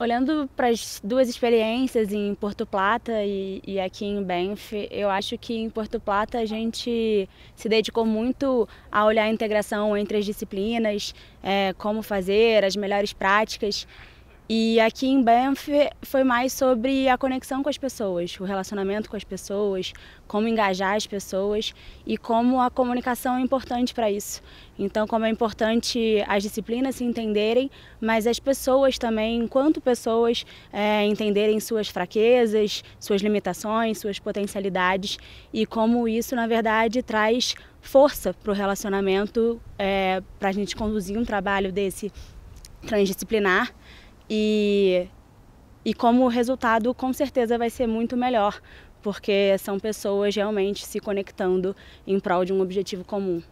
Olhando para as duas experiências em Porto Plata e, e, aqui em Banff, eu acho que em Porto Plata a gente se dedicou muito a olhar a integração entre as disciplinas, é, como fazer, as melhores práticas. E aqui em Banff foi mais sobre a conexão com as pessoas, o relacionamento com as pessoas, como engajar as pessoas e como a comunicação é importante para isso. Então, como é importante as disciplinas se entenderem, mas as pessoas também, enquanto pessoas, é, entenderem suas fraquezas, suas limitações, suas potencialidades e como isso, na verdade, traz força para o relacionamento, é, para a gente conduzir um trabalho desse transdisciplinar. E, e como resultado, com certeza vai ser muito melhor, porque são pessoas realmente se conectando em prol de um objetivo comum.